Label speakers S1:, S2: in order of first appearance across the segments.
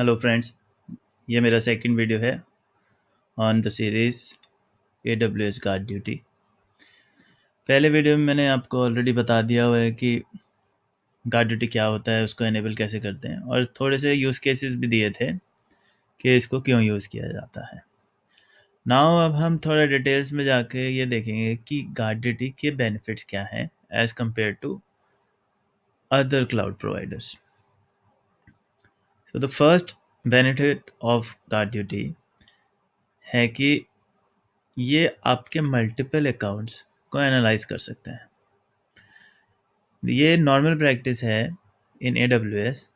S1: hello friends ये मेरा second video है on the series A W S guard duty पहले वीडियो में मैंने आपको ऑलरेडी बता दिया हुआ है कि गार्ड ड्यूटी क्या होता है उसको इनेबल कैसे करते हैं और थोड़े से यूज़ केसेस भी दिए थे कि इसको क्यों यूज़ किया जाता है नाउ अब हम थोड़ा डिटेल्स में जाके ये देखेंगे कि गार्ड ड्यूटी के बेनिफिट्स क्या हैं as compare to other cloud providers so the first benefit of card duty है कि ये आपके मल्टीपल अकाउंट्स को एनालाइज कर सकते हैं ये नॉर्मल प्रैक्टिस है इन ए डब्ल्यू एस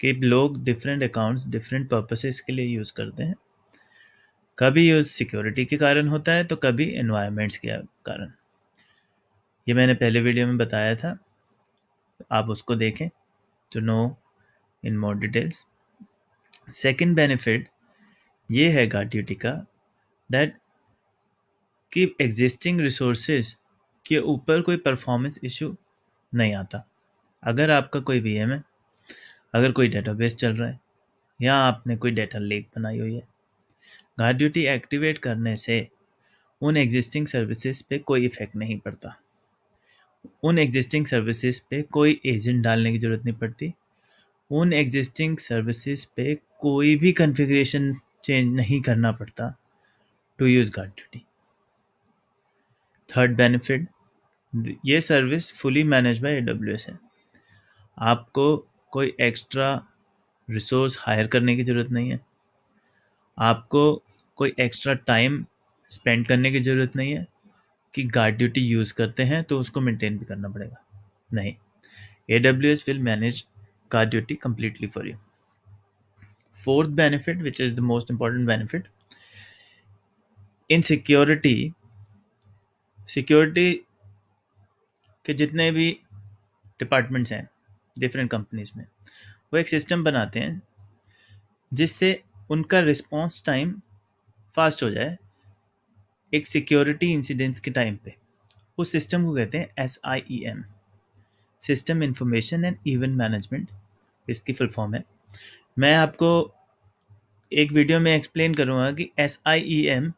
S1: कि लोग डिफरेंट अकाउंट्स डिफरेंट पर्पसेस के लिए यूज़ करते हैं कभी यूज़ सिक्योरिटी के कारण होता है तो कभी इन्वायरमेंट्स के कारण ये मैंने पहले वीडियो में बताया था आप उसको देखें to know in more details second benefit ये है ड्यूटी का दैट कि एग्जिस्टिंग रिसोर्स के ऊपर कोई परफॉर्मेंस इशू नहीं आता अगर आपका कोई वी है अगर कोई डेटाबेस चल रहा है या आपने कोई डेटा लेक बनाई हुई है गार्ड ड्यूटी एक्टिवेट करने से उन एग्जिस्टिंग सर्विसेज पे कोई इफ़ेक्ट नहीं पड़ता उन एग्जिस्टिंग सर्विसेज पे कोई एजेंट डालने की ज़रूरत नहीं पड़ती उन एग्जिस्टिंग सर्विसेज पे कोई भी कॉन्फ़िगरेशन चेंज नहीं करना पड़ता to use guard duty third benefit ये service fully manage by A है आपको कोई एक्स्ट्रा रिसोर्स हायर करने की ज़रूरत नहीं है आपको कोई एक्स्ट्रा टाइम स्पेंड करने की ज़रूरत नहीं है कि गार्ड ड्यूटी यूज़ करते हैं तो उसको मेंटेन भी करना पड़ेगा नहीं A W S will manage car duty completely for you fourth benefit which is the most important benefit in security security के जितने भी डिपार्टमेंट्स हैं डिफरेंट कंपनीज में वो एक सिस्टम बनाते हैं जिससे उनका रिस्पांस टाइम फास्ट हो जाए एक सिक्योरिटी इंसिडेंट्स के टाइम पे उस सिस्टम को कहते हैं S I E M system information and event management इसकी फुल फॉर्म है मैं आपको एक वीडियो में एक्सप्लेन करूँगा कि एस आई ई एम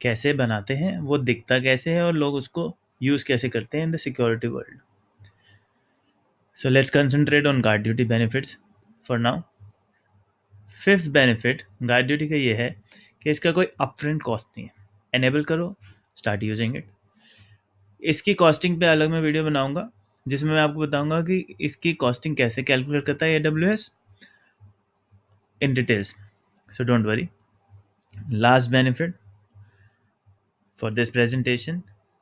S1: कैसे बनाते हैं वो दिखता कैसे है और लोग उसको यूज़ कैसे करते हैं in the security world so let's concentrate on guard duty benefits for now fifth benefit guard duty का ये है कि इसका कोई अपफ्रंट कॉस्ट नहीं है एनेबल करो स्टार्ट यूजिंग इट इसकी कॉस्टिंग पे अलग मैं वीडियो बनाऊंगा जिसमें मैं आपको बताऊंगा कि इसकी कॉस्टिंग कैसे कैलकुलेट करता है A W S in details so don't worry last benefit for this presentation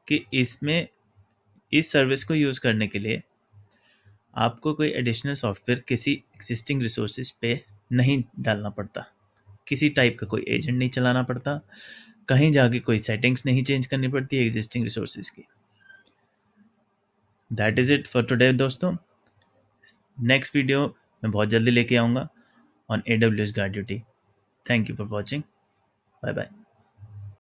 S1: कि इसमें इस सर्विस को यूज़ करने के लिए आपको कोई एडिशनल सॉफ्टवेयर किसी एक्सिस्टिंग रिसोर्सेज पे नहीं डालना पड़ता किसी टाइप का कोई एजेंट नहीं चलाना पड़ता कहीं जाके कोई सेटिंग्स नहीं चेंज करनी पड़ती एग्जिस्टिंग रिसोर्सेज की that is it for today दोस्तों नेक्स्ट वीडियो मैं बहुत जल्दी लेके आऊँगा on A W S guard duty thank you for watching bye bye